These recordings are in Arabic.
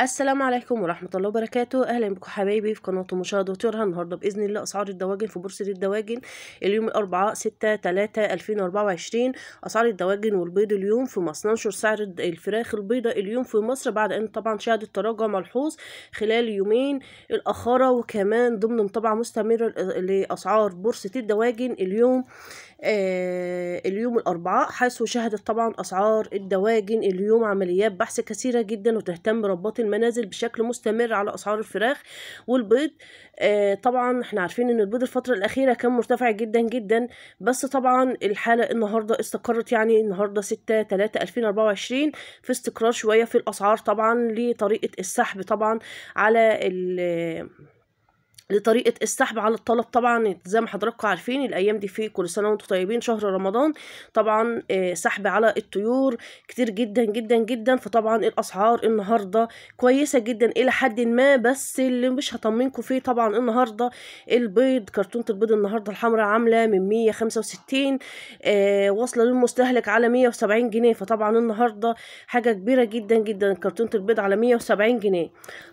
السلام عليكم ورحمة الله وبركاته أهلا بكم حبايبي في قناة مشاهدة وتيرها النهاردة بإذن الله أسعار الدواجن في بورصة الدواجن اليوم الأربعاء 6 3 2024 أسعار الدواجن والبيض اليوم في مصر ننشر سعر الفراخ البيضة اليوم في مصر بعد أن طبعا شهدت تراجع ملحوظ خلال يومين الأخارة وكمان ضمن طبعا مستمرة لأسعار بورصة الدواجن اليوم آه اليوم الأربعاء حيث شهدت طبعا أسعار الدواجن اليوم عمليات بحث كثيرة جدا وتهتم ربات المنازل بشكل مستمر على اسعار الفراخ والبيض آه طبعا احنا عارفين ان البيض الفتره الاخيره كان مرتفع جدا جدا بس طبعا الحاله النهارده استقرت يعني النهارده 6 3 2024 في استقرار شويه في الاسعار طبعا لطريقه السحب طبعا على ال لطريقة السحب على الطلب طبعا زي ما حضراتكم عارفين الأيام دي في كل سنة وانتم طيبين شهر رمضان طبعا آه، سحب على الطيور كتير جدا جدا جدا فطبعا الأسعار النهاردة كويسة جدا إلى حد ما بس اللي مش هطمنكم فيه طبعا النهاردة البيض كرتونة البيض النهاردة الحمراء عاملة من 165 آه، واصلة للمستهلك على 170 جنيه فطبعا النهاردة حاجة كبيرة جدا جدا كرتونة البيض على 170 جنيه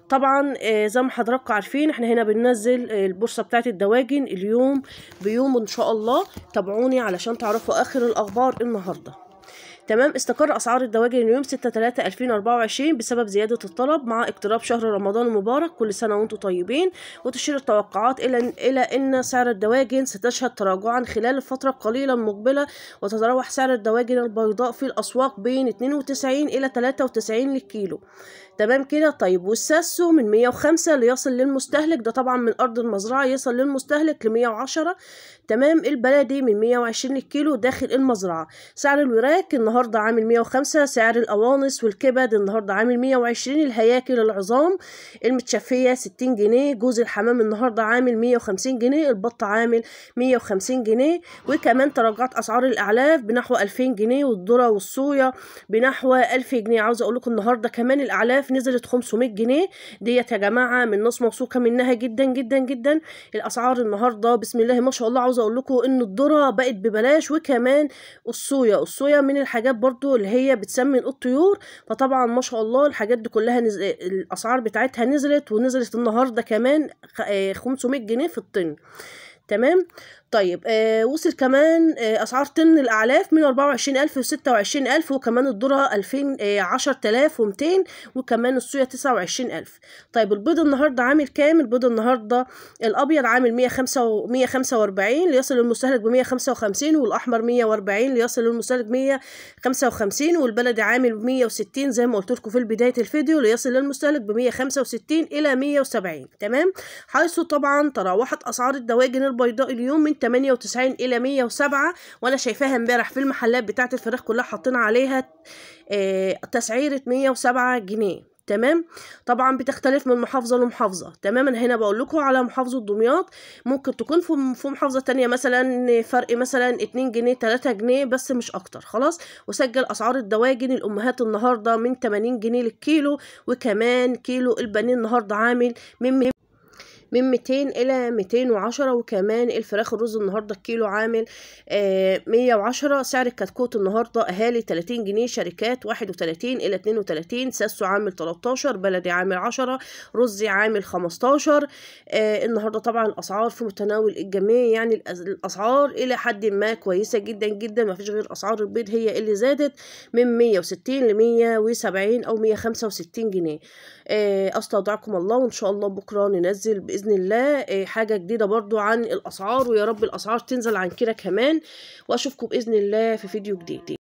طبعا آه، زي ما حضراتكم عارفين احنا هنا بننزل هنزل البورصه بتاعت الدواجن اليوم بيوم ان شاء الله تابعوني علشان تعرفوا اخر الاخبار النهارده تمام استقر أسعار الدواجن اليوم 6/3/2024 بسبب زيادة الطلب مع اقتراب شهر رمضان المبارك كل سنة وانتم طيبين وتشير التوقعات إلى إلى أن سعر الدواجن ستشهد تراجعا خلال الفترة القليلة المقبلة وتتراوح سعر الدواجن البيضاء في الأسواق بين 92 إلى 93 للكيلو تمام كده طيب والساسو من 105 ليصل للمستهلك ده طبعا من أرض المزرعة يصل للمستهلك ل 110 تمام البلدي من 120 للكيلو داخل المزرعة سعر الوراك النهاردة النهاردة عامل 105 سعر القوانص والكبد النهاردة عامل 120 الهياكل العظام المتشفية 60 جنيه جوز الحمام النهاردة عامل 150 جنيه البط عامل 150 جنيه وكمان تراجعت أسعار الأعلاف بنحو 2000 جنيه والذرة والصويا بنحو 1000 جنيه عاوزة أقول لكم النهاردة كمان الأعلاف نزلت 500 جنيه ديت يا جماعة من ناس موثوقة منها جدا جدا جدا الأسعار النهاردة بسم الله ما شاء الله عاوزة أقول لكم إن الذرة بقت ببلاش وكمان الصويا الصويا من الحاجات حاجات برضو اللي هي بتسمن الطيور فطبعا ما شاء الله الحاجات دي كلها نز... الاسعار بتاعتها نزلت ونزلت النهارده كمان 500 آه، جنيه في الطن تمام طيب آه وصل كمان آه اسعار طن الاعلاف من 24000 ل 26000 وكمان الذره 2000 آه 10200 وكمان الصويا 29000 طيب البيض النهارده عامل كام البيض النهارده الابيض عامل 105 145 ليصل المستهلك ب 155 والاحمر 140 ليصل المستهلك 155 والبلدي عامل 160 زي ما قلت لكم في بدايه الفيديو ليصل للمستهلك ب 165 الى 170 تمام حيث طبعا تراوحت اسعار الدواجن البيضاء اليوم من 98 الى 107 وانا شايفاها امبارح في المحلات بتاعه الفراخ كلها حاطين عليها آه، تسعيره 107 جنيه تمام طبعا بتختلف من محافظه لمحافظه تماما هنا بقول لكم على محافظه دمياط ممكن تكون في محافظه تانية مثلا فرق مثلا 2 جنيه 3 جنيه بس مش اكتر خلاص وسجل اسعار الدواجن الامهات النهارده من 80 جنيه للكيلو وكمان كيلو البنين النهارده عامل من من 200 الى 210 وكمان الفراخ الرز النهارده الكيلو عامل 110 آه، سعر الكتكوت النهارده اهالي 30 جنيه شركات 31 الى 32 ساسو عامل 13 بلدي عامل 10 رزي عامل 15 آه، النهارده طبعا الاسعار في متناول الجميع يعني الاسعار الى حد ما كويسه جدا جدا ما فيش غير اسعار البيض هي اللي زادت من 160 ل 170 او 165 جنيه آه، استودعكم الله وان شاء الله بكره ننزل باذن باذن الله آه، حاجه جديده برضو عن الاسعار ويا رب الاسعار تنزل عن كده كمان واشوفكم باذن الله في فيديو جديد